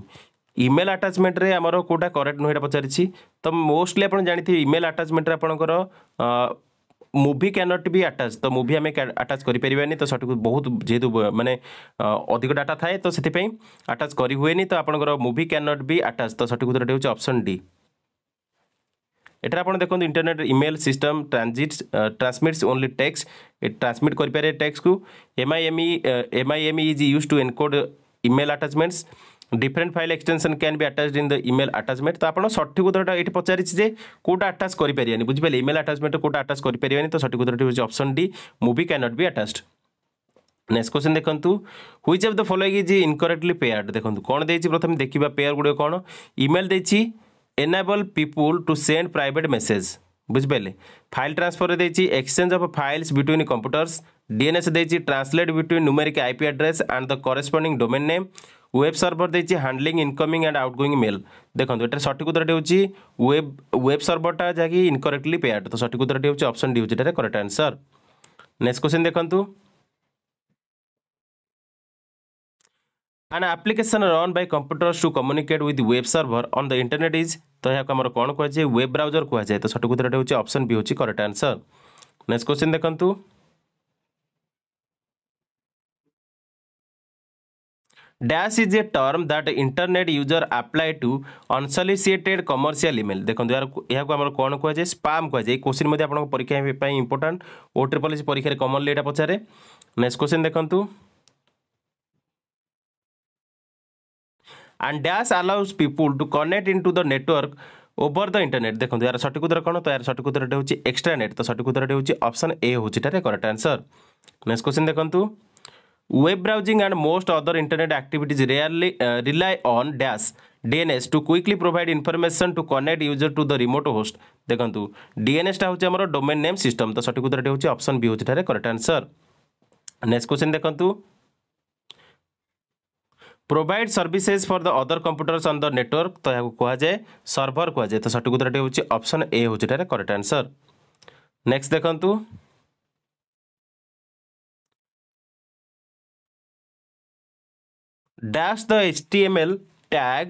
ଇମେଲ ଆଟାଚମେଣ୍ଟରେ ଆମର କେଉଁଟା କରେକ୍ଟ ନୁହେଁ ଏଇଟା ପଚାରିଛି ତ ମୋଷ୍ଟଲି ଆପଣ ଜାଣିଥିବେ ଇମେଲ ଆଟାଚମେଣ୍ଟରେ ଆପଣଙ୍କର ମୁଭି କ୍ୟାନଟ୍ ବି ଆଟାଚ୍ ତ ମୁଭି ଆମେ ଆଟାଚ୍ କରିପାରିବାନି ତ ସେଠିକୁ ବହୁତ ଯେହେତୁ ମାନେ ଅଧିକ ଡାଟା ଥାଏ ତ ସେଥିପାଇଁ ଆଟାଚ୍ କରିହୁଏନି ତ ଆପଣଙ୍କର ମୁଭି କ୍ୟାନଟ୍ ବି ଆଟାଚ୍ ତ ସଠିକ୍ ଉତ୍ତରଟି ହେଉଛି ଅପସନ୍ ଡି এটার আপনার দেখুন internet email system transit transmits only text transmit করে text M I M E M I M E is use to encode email attachments different file extension can be attached in the email attachment তো আপনার সঠিক উত্তরটা এটি পচারিছি যে কোটা আটাচ করে বুঝিপারে ইমেল আটাচমেন্ট কোটা আটাচ করে তো সঠিক উত্তরটি হচ্ছে option D movie can not be attached next question দেখন্তু which of the following is incorrectly paired দেখন্তু কোন দেইছি প্রথমে দেখিবা পেয়ার গুড়ে কোন ইমেল দেইছি enable people to send private message বুঝিপারে ফাইল ট্রান্সফর দিয়েছি exchange of files between computers DNS দিয়েছি translate between numeric IP address and the corresponding domain name web server দিয়েছি handling incoming and outgoing mail দেখুন এটার সঠিক উত্তরটি হচ্ছে ওয়েব ওয়েব সর্ভরটা যাকি ইনকরেক্টলি পেয়ার্ড তো সঠিক উত্তরটি হচ্ছে অপশন ডি হচ্ছে এটার করেক্ট আনসর নেক্সট কোশ্চেন দেখুন An application run by computers to communicate with web server on the internet is তো ଏହାକୁ ଆମର କ'ଣ କୁହାଯାଏ ୱେବ୍ ବ୍ରାଉଜର କୁହାଯାଏ ତ ସଠିକ୍ ଉତ୍ତରଟା ହେଉଛି ଅପସନ୍ ବି ହେଉଛି କରେକ୍ଟ ଆନ୍ସର୍ ନେକ୍ସଟ କ୍ୱେଶ୍ଚିନ୍ ଦେଖନ୍ତୁ Dash is a term that internet user apply to unsolicited commercial email. দেখুন এহাকু আমার কোন কুয়াছে স্পাম কুয়াছে এই কোশ্চিন মধ্যে আপনার পরীক্ষা পাই ओ ट्रिपल ট্রিপল परीक्षा পরীক্ষার কমনলি এটা পচারে next and dash allows people to connect into the network over the internet দেখুন ইয়ার সঠিক উত্তর কোন তো ইয়ার সঠিক উত্তরটি হচ্ছে এক্সট্রা নেট তো সঠিক উত্তরটি হচ্ছে অপশন এ হচ্ছে এটার করেক্ট আনসর নেক্সট কোশ্চেন দেখুন web browsing and most other internet activities rarely uh, rely on dash DNS to quickly provide information to connect user to the remote host দেখন্তু DNS টা হচ্ছে আমার ডোমেন নেম সিস্টম তো সঠিক উত্তরটি হচ্ছে অপশন বি হচ্ছে এটার করেক্ট আনসার নেক্সট কোশ্চেন দেখন্তু provide services for the other computers on the network তো এখন কুহযায়ে সর্ভর কুহযায়ে তো সঠিক উত্তরটি হচ্ছে অপশন এ হচ্ছে এটার করেক্ট আনসর নেক্সট দেখন্তু dash the H T M L tag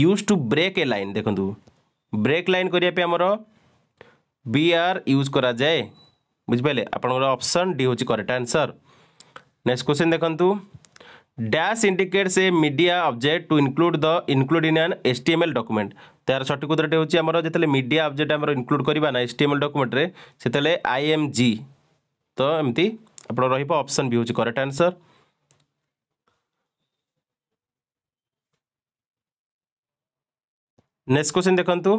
use to break a line দেখন্তু ব্রেক লাইন করিয়া পে আমার বিআর ইউজ করা যায় বুঝিপারে আপনার অপশন ডি হচ্ছে করেক্ট আনসর নেক্সট কোশ্চেন দেখন্তু dash indicates a media object to include the include in an S T M L document तार तो सठिक उत्तर हमारे जो मीडिया अब्जेक्ट आम इनक्लूड करवा S T M L document से आई एम जी तो एमती आप रही अप्सन भी हूँ करेक्ट आंसर नेक्स्ट क्वेश्चन देखो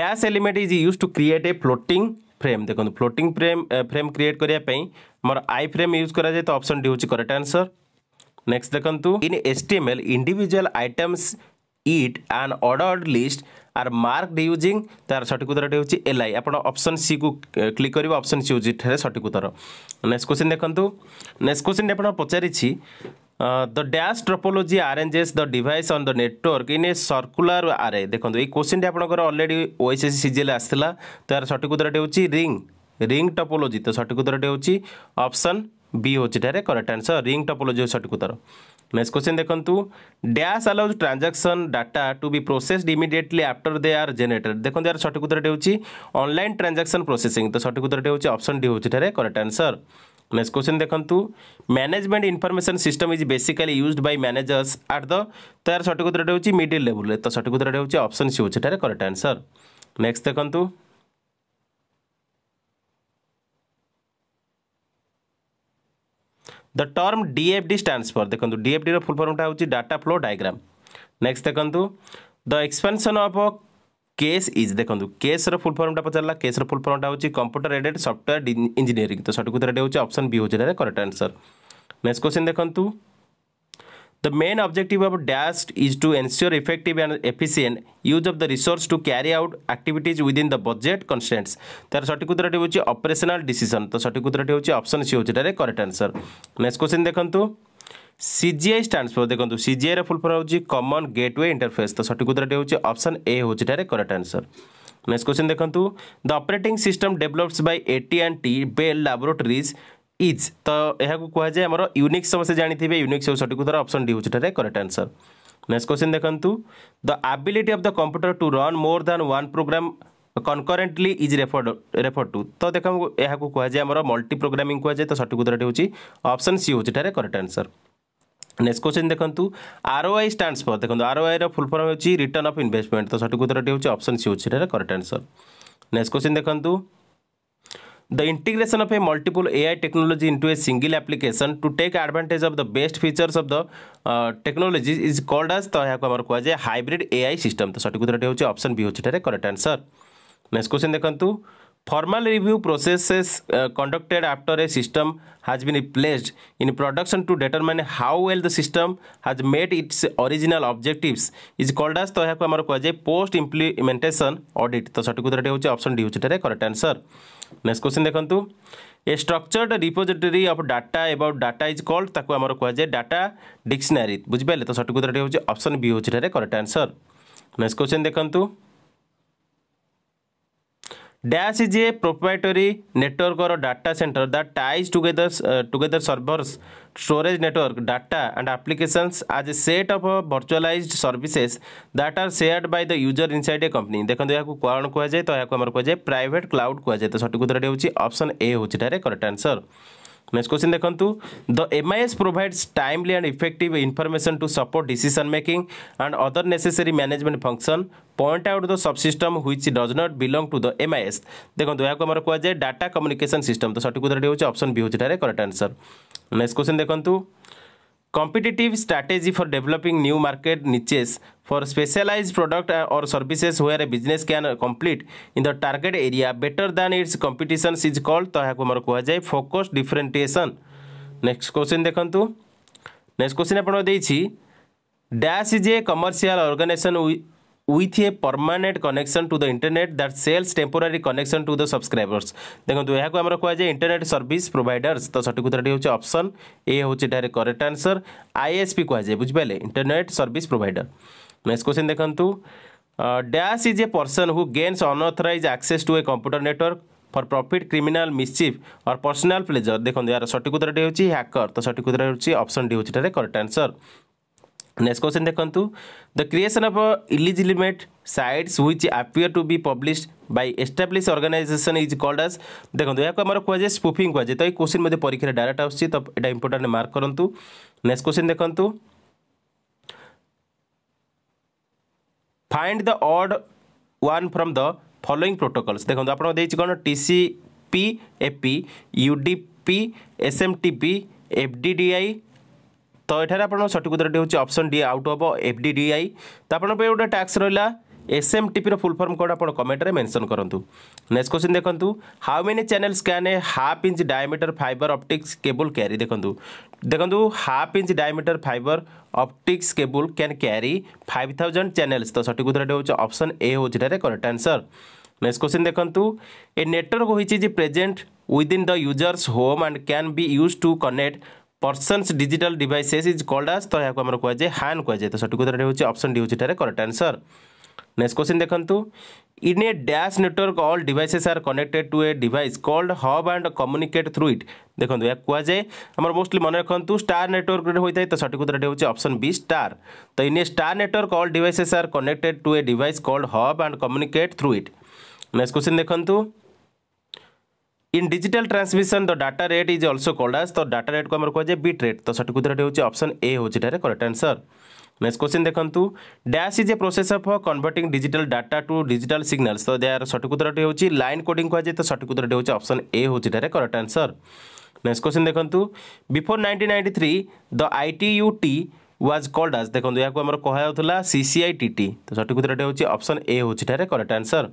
dash element is use to create a floating frame देखो फ्लोटिंग फ्रेम फ्रेम क्रिएट करने आई फ्रेम यूज कराए तो अप्सन टी हूँ करेक्ट आंसर নেক্সট দেখন্তু in S T M L individual items it and order list are marked using তার সঠিক উত্তরটি হচ্ছে এলআই আপনার অপশন সি কু ক্লিক করবে অপশন সি হচ্ছে এখানে সঠিক উত্তর নেক্সট কোশ্চিন দেখন্তু নেক্সট কোশ্চিন আপনার পচারিছি the dash topology arranges the device on the network in a circular array ଦେଖନ୍ତୁ ଏଇ କୋଶ୍ଚିନ୍ଟି ଆପଣଙ୍କର ଅଲରେଡ଼ି ଓଏସ୍ଏସ୍ ସିଜିଏଲ୍ ଆସିଥିଲା ତ ଏହାର ସଠିକ ଉତ୍ତରଟି ହେଉଛି ରିଙ୍ଗ ରିଙ୍ଗ ଟପୋଲୋଜି ତ ସଠିକ ଉତ୍ତରଟି ହେଉଛି ଅପସନ୍ বি হচ্ছে এটার করেক্ট আনসর রিং টপোলোজি হচ্ছে সঠিক উত্তর নেক্সট কোশ্চেন দেখন্তু dash allows transaction data to be processed immediately after they are generated দেখুন এর সঠিক উত্তরটি হচ্ছে অনলাইন ট্রানজাকশন প্রসেসিং তো সঠিক উত্তরটি হচ্ছে অপশন ডি হচ্ছে এটার করেক্ট আনসর नेक्स्ट क्वेश्चन देखु management information system is basically used by managers at the तो यार सठिक उत्तर हूँ मिडिल लेवल तो सठिक उत्तर हूँ ऑप्शन सी हूँ करेक्ट आंसर नेक्स्ट देखूँ the term DFD stands for देखो डीएफडी फुल फर्मटा हूँ डाटा फ्लो डायग्राम नेक्स्ट देखो the expansion of CASE is देखो केस फुल फर्मटा पचारा केस फुल फर्मटा हूँ कंप्यूटर एडेड सफ्टवेयर इंजिनियरिंग तो सठिक उत्तर ये हूँ अप्सन बी हूँ करेक्ट आंसर नेक्स्ट क्वेश्चन देखो The main objective of DAST is to ensure effective and efficient use of the resource to carry out activities within the budget constraints. তার সঠিক উত্তরটি হচ্ছে অপারেশনাল ডিসিশন তো সঠিক উত্তরটি হচ্ছে অপশন সি হচ্ছে এটার করেক্ট আনসার নেক্সট কোশ্চিন দেখন্তু সিজিআই স্ট্যান্ডস ফর দেখন্তু সিজিআই র ফুল ফর্ম হচ্ছে কমন গেটওয়ে ইন্টারফেস তো সঠিক উত্তরটি হচ্ছে অপশন এ হচ্ছে এটার করেক্ট আনসার নেক্সট কোশ্চিন দেখন্তু the operating system developed by AT and T Bell laboratories is ତ ଏହାକୁ କୁହାଯାଏ ଆମର ୟୁନିକ୍ ସମସ୍ତେ ଜାଣିଥିବେ ୟୁନିକ୍ ସବୁ ସଠିକ୍ ଉତ୍ତର ଅପସନ୍ ଡି ହେଉଛି ଏଠାରେ କରେକ୍ଟ ଆନ୍ସର୍ ନେକ୍ସଟ କ୍ୱେଶ୍ଚିନ୍ ଦେଖନ୍ତୁ the ability of the computer to run more than one program concurrently is referred refer to ତ ଦେଖ ଏହାକୁ କୁହାଯାଏ ଆମର ମଲ୍ଟି ପ୍ରୋଗ୍ରାମିଂ କୁହାଯାଏ ତ ସଠିକ୍ ଉତ୍ତରଟି ହେଉଛି ଅପସନ୍ ସି ହେଉଛି ଏଠାରେ କରେକ୍ଟ ଆନ୍ସର୍ ନେକ୍ସଟ କ୍ୱେଶ୍ଚିନ୍ ଦେଖନ୍ତୁ R O I stands for ଦେଖନ୍ତୁ ଆର୍ ଓ ଆଇର ଫୁଲ୍ ଫର୍ମ ହେଉଛି ରିଟର୍ନ ଅଫ୍ ଇନଭେଷ୍ଟମେଣ୍ଟ ତ ସଠିକ୍ ଉତ୍ତରଟି ହେଉଛି ଅପସନ୍ ସି ହେଉଛି ଏଠାରେ କରେକ୍ଟ ଆନ୍ସର୍ ନେକ୍ସଟ କ୍ୱେଶ୍ଚିନ୍ ଦେଖନ୍ତୁ The integration of a multiple AI technology into a single application to take advantage of the best features of the uh, technologies is called as तो यहाँ को हमारे कहा जाए हाइब्रिड एआई सिस्टम तो सठिक उत्तर हूँ ऑप्शन बी हूँ करेक्ट आंसर नेक्स्ट क्वेश्चन देखूँ Formal review processes uh, conducted after a system has been replaced in production to determine how well the system has met its original objectives is called as तो यहाँ को कहुए पोस्ट इम्प्लीमेंटेसन ऑडिट तो सठिक उत्तर हूँ ऑप्शन डी हूँ करेक्ट आंसर नेक्स्ट क्वेश्चन देखूँ a structured repository of data about data is called ताको आमर कहुए डाटा डिक्शनारी बुझिपारे तो सठिक उत्तर हूँ ऑप्शन बी हूँ करेक्ट आंसर नेक्स्ट क्वेश्चन देखूँ Dash is a proprietary network or a data center that ties together uh, together servers, storage network, data and applications as a set of uh, virtualized services that are shared by the user inside a company. देखो यहाँ को कौन कहुए तो यहाँ को हमारे कहुए private cloud कहुए तो सटीक उत्तर टी हूँ ऑप्शन ए हूँ करेक्ट आंसर नेक्स्ट क्वेश्चन देखु the M I S provides timely and effective information to support decision making and other necessary management function point out the subsystem which does not belong to the MIS দেখুন একে আমার কুযায় ডাটা কম্যুনিকেসন সিষ্টম তো সঠিক উত্তরটি হচ্ছে অপশন বি হচ্ছে এটার করেক্ট আনসর নেক্সট কোশ্চেন দেখুন competitive strategy for developing new market niches for specialized product or services where a business can complete in the target area better than its competition is called तो यहाँ मोर कहुए फोकस डिफरेन्टीएसन नेक्स्ट क्वेश्चन देखु नेक्स्ट क्वेश्चन आपको dash is a commercial organization with a permanent connection to the internet that sells temporary connection to the subscribers देखो यहाँ को हमरा क्या इंटरनेट सर्विस प्रोवाइडर्स तो सठिक उत्तर होचे ऑप्शन ए हूँ डायरे करेक्ट आंसर आईएसपी कहा जाए बुझबेले internet service provider next question देखो dash is a person who gains unauthorized access to a computer network for profit criminal mischief और पर्सनल प्लेजर देखो यार सठिक उत्तर होची हैकर तो सठिक उत्तर होची ऑप्शन डी हो डायरे correct answer Next question dekhantu. The creation of a illegitimate sites which appear to be published by established organization is called as দেখন্তু এহাকু আমার কুয়াযায় স্পুফিং কুয়াযায় তো এই কোশ্চিন মধ্যে পরীক্ষার ডাইরেক্ট আসছে তো এটা ইম্পর্টান্ট মার্ক করন্তু নেক্সট কোশ্চিন দেখন্তু find the odd one from the following protocols দেখন্তু আপনার দিয়েছি কোন TCP IP UDP SMTP FDDI ତ ଏଠାରେ ଆପଣଙ୍କ ସଠିକ ଉତ୍ତରଟି ହେଉଛି ଅପସନ୍ ଡି ଆଉଟ୍ ହେବ ଏଫ୍ ଡି ଡି ଆଇ ତ ଆପଣଙ୍କ ପାଇଁ ଗୋଟେ ଟ୍ୟାକ୍ସ ରହିଲା ଏସ୍ଏମ୍ଟିପିର ଫୁଲ୍ ଫର୍ମ କ'ଣ ଆପଣ କମେଣ୍ଟରେ ମେନସନ୍ କରନ୍ତୁ ନେକ୍ସଟ କ୍ୱେଶ୍ଚିନ୍ ଦେଖନ୍ତୁ how many channels can a half inch diameter fibre optics cable carry ଦେଖନ୍ତୁ ଦେଖନ୍ତୁ half inch diameter fibre optics cable can carry five thousand channels ତ ସଠିକ ଉତ୍ତରଟି ହେଉଛି ଅପସନ୍ ଏ ହେଉଛି ଏଠାରେ କରେକ୍ଟ ଆନ୍ସର୍ ନେକ୍ସଟ କ୍ୱେଶ୍ଚିନ୍ ଦେଖନ୍ତୁ ଏ ନେଟୱାର୍କ ହୋଇଛି ଯେ present within the users home and can be use to connect person digital devices is called आज तो यहाँ को कहुए हान कहुए तो सठिक उत्तर हूँ अप्सन डी हूँ कैक्ट आंसर नेक्स्ट क्वेश्चन देखते in a dash network all devices are connected to a device called hub and communicate through it देखो यह जाए आम मोस्ली मन रखु स्टार नेटवर्क होता है तो सठिक उत्तर हूँ अप्सन बी स्टार तो in a star network all devices are connected to a device called hub and communicate through it next question देखते in digital transmission the data rate is also called as तो डाटा रेट को आम कहुए बीट रेट तो सठिक उत्तर हूँ अप्सन ए हूँ करेक्ट आंसर नेक्स्ट क्वेश्चन देखूँ dash is a process of converting digital data to digital signals तो यार सठिक उत्तर हूँ लाइन कोडिंग कहुए तो सठिक उत्तर हूँ अप्सन ए हूँ करेक्ट आंसर नेक्स्ट क्वेश्चन देखूँ before nineteen ninety three the I T U T was called as দেখুন এখন আমার কুহাওলা সিসিআই টিটি তো সঠিক উত্তরটি হচ্ছে অপশন এ হচ্ছে এটার correct answer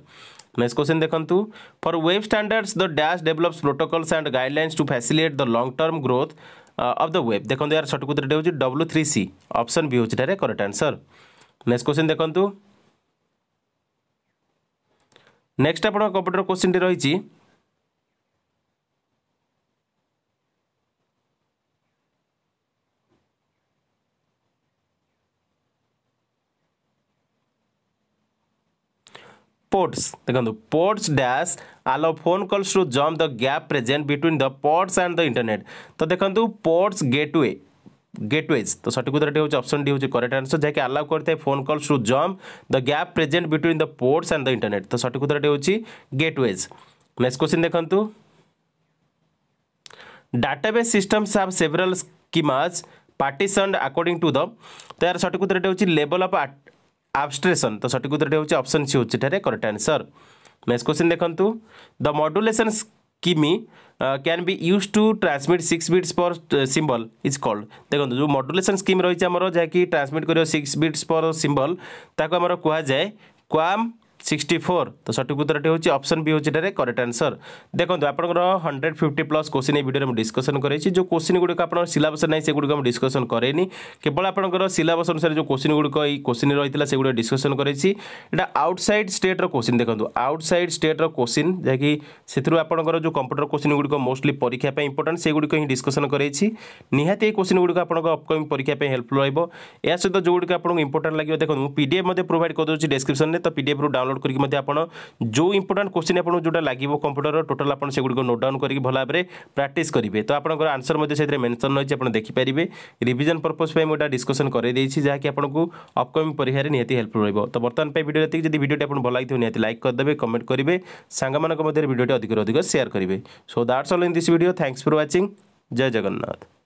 Next question dekhantu. For web standards, the dash develops protocols and guidelines to facilitate the long-term growth uh, of the web. দেখন্তু यार সঠিক উত্তরটি হচ্ছে W3C অপশন বি হচ্ছে এটারে करेक्ट आंसर নেক্সট क्वेश्चन দেখন্তু নেক্সট আপনার কম্পিউটার কোশ্চিনটি রয়েছে pods দেখন্তু pods dash allow phone calls to jump the gap present between the pods and the internet তো দেখন্তু pods gateway গেটওয়েজ তো সঠিক উত্তরটি হচ্ছে অপশনটি হচ্ছে করেক্ট আনসর যাকে আলাউ করে phone call through jump the gap present between the ports and the internet তো সঠিক উত্তরটি হচ্ছে গেটওয়েজ নেক্সট কোশ্চিন দেখুন database systems have several schemas partition according to the তো এর সঠিক উত্তরটি হচ্ছে লেভেল অফ ଆବଷ୍ଟ୍ରେସନ୍ ତ ସଠିକ୍ ଉତ୍ତରଟି ହେଉଛି ଅପସନ୍ ସି ହେଉଛି ଏଠାରେ କରେକ୍ଟ ଆନ୍ସର୍ ନେକ୍ସଟ କ୍ୱେଶ୍ଚିନ୍ ଦେଖନ୍ତୁ the modulation scheme can be use to transmit six bits per symbol is called ଦେଖନ୍ତୁ ଯେଉଁ ମଡୁଲେସନ୍ ସ୍କିମ୍ ରହିଛି ଆମର ଯାହାକି ଟ୍ରାନ୍ସମିଟ୍ କରିବ ସିକ୍ସ ବିଟ୍ସ ପର୍ ସିମ୍ବଲ୍ ତାକୁ ଆମର କୁହାଯାଏ କ୍ୱାମ୍ সিক্সটি ফোর তো সঠিক উত্তরটি হচ্ছে অপশন বি হচ্ছে এটার করেক্ট আনসর দেখুন আপনার হন্ড্রেড ফিফটি প্লস কোশ্চিন এই ভিডিওরে ডিসকসন করেছি যে কোশ্চিন গুড়ি আপনার সিলাবস নাই সেগুড়ি আমি ডিসকসন করেনি কেবল আপনার সিলাবস অনুসারে যে কোশ্চিন গুড়ি এই কোশ্চিন রয়েছে সেগুলো ডিসকসন করেছি এটা আউটসাইড স্টেট্র কোশ্চিন দেখুন আউটসাইড স্টেট্র কোশ্চিন যা কি সেথু আপনার যে কম্পুটর কোশ্চিন গুড়ি মোস্টলি পরীক্ষা ইম্পর্টাট সেগুড়ি ହିଁ ଡିସ୍କସନ୍ କରେଇଛି ନିହାତି ଏହି କୋଶ୍ଚିନ୍ ଗୁଡ଼ିକ ଆପଣଙ୍କ ଅପକମିଂ ପରୀକ୍ଷା ପାଇଁ ହେଲ୍ପଫୁଲ୍ ରହିବ ଏହା ସହିତ ଯେଉଁଗୁଡ଼ିକ ଆପଣଙ୍କୁ ଇମ୍ପୋର୍ଟାଣ୍ଟ ଲାଗିବ ଦେଖନ୍ତୁ ମୁଁ ପିଡ଼ିଏଫ୍ ମଧ୍ୟ ପ୍ରୋଭାଇଡ଼ କରିଦେଉଛି ଡେସ୍କ୍ରିପସନ୍ରେ ତ ପିଡ଼ିଏଫ୍ରୁ ଡାଉନଲୋଡ଼ ডাউনলোড করি আপনার যে ইম্পর্টাট কোশ্চিন আপনার যেটা লাগবে কম্পুটর টোটাল আপনার সেগুলো নোট ডাউন করি ভাল ভাবে প্রাকটিস করবে তো আপনার আনসর সেই মেনশন রয়েছে আপনার দেখিপারে রিভিজন পর্পজ মু এটা ডিসকসন করে দিয়েছি যা কি আপনার অপকমিং পরীক্ষার নিহতি হেল্পফুল রহব তো বর্তমান ভিডিও এত যদি ভিডিওটি আপনার ভাল লাগি নিহতি লাইক করেদেবে কমেন্ট করবে সাংমানক মধ্যে ভিডিওটি অধিক অধিক সেয়ার করবে so that's all in this video thanks for watching জয় জগন্নাথ